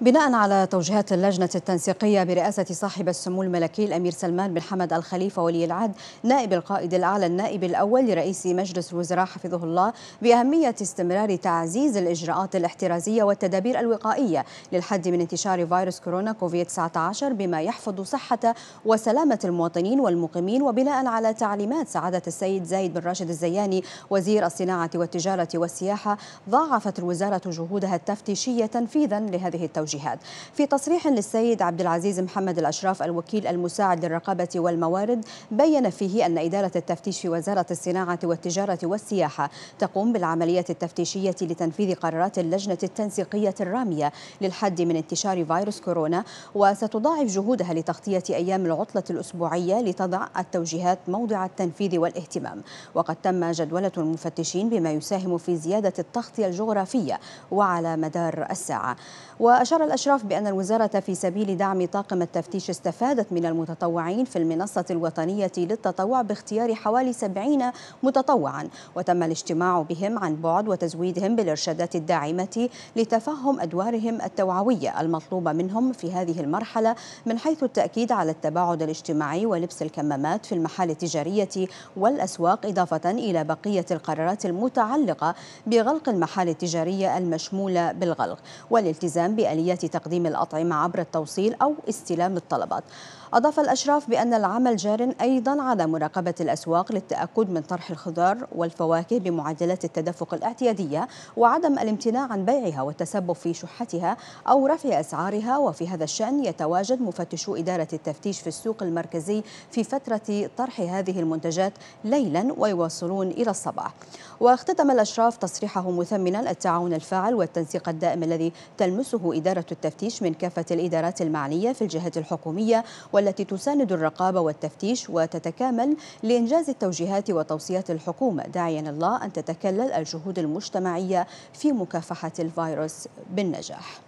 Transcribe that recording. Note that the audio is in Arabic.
بناء على توجيهات اللجنة التنسيقية برئاسة صاحب السمو الملكي الأمير سلمان بن حمد الخليفة ولي العهد نائب القائد الأعلى النائب الأول لرئيس مجلس الوزراء حفظه الله بأهمية استمرار تعزيز الإجراءات الاحترازية والتدابير الوقائية للحد من انتشار فيروس كورونا كوفيد 19 بما يحفظ صحة وسلامة المواطنين والمقيمين وبناء على تعليمات سعادة السيد زايد بن راشد الزياني وزير الصناعة والتجارة والسياحة ضاعفت الوزارة جهودها التفتيشية تنفيذا لهذه التوجيهات والجهاد في تصريح للسيد عبد العزيز محمد الأشراف الوكيل المساعد للرقابة والموارد بين فيه أن إدارة التفتيش في وزارة الصناعة والتجارة والسياحة تقوم بالعمليات التفتيشية لتنفيذ قرارات اللجنة التنسيقية الرامية للحد من انتشار فيروس كورونا وستضاعف جهودها لتغطية أيام العطلة الأسبوعية لتضع التوجيهات موضع التنفيذ والاهتمام وقد تم جدولة المفتشين بما يساهم في زيادة التغطية الجغرافية وعلى مدار الساعة وأشار أشار الأشراف بأن الوزارة في سبيل دعم طاقم التفتيش استفادت من المتطوعين في المنصة الوطنية للتطوع باختيار حوالي 70 متطوعا وتم الاجتماع بهم عن بعد وتزويدهم بالإرشادات الداعمة لتفهم أدوارهم التوعوية المطلوبة منهم في هذه المرحلة من حيث التأكيد على التباعد الاجتماعي ولبس الكمامات في المحال التجارية والأسواق إضافة إلى بقية القرارات المتعلقة بغلق المحال التجارية المشمولة بالغلق والالتزام بآلية عملية تقديم الأطعمة عبر التوصيل أو استلام الطلبات أضاف الأشراف بأن العمل جار أيضا على مراقبة الأسواق للتأكد من طرح الخضار والفواكه بمعدلات التدفق الاعتيادية وعدم الامتناع عن بيعها والتسبب في شحتها أو رفع أسعارها وفي هذا الشأن يتواجد مفتشو إدارة التفتيش في السوق المركزي في فترة طرح هذه المنتجات ليلا ويواصلون إلى الصباح واختتم الأشراف تصريحه مثمنا التعاون الفاعل والتنسيق الدائم الذي تلمسه إدارة التفتيش من كافة الإدارات المعنية في الجهات الحكومية والتي تساند الرقابة والتفتيش وتتكامل لإنجاز التوجيهات وتوصيات الحكومة داعيا الله أن تتكلل الجهود المجتمعية في مكافحة الفيروس بالنجاح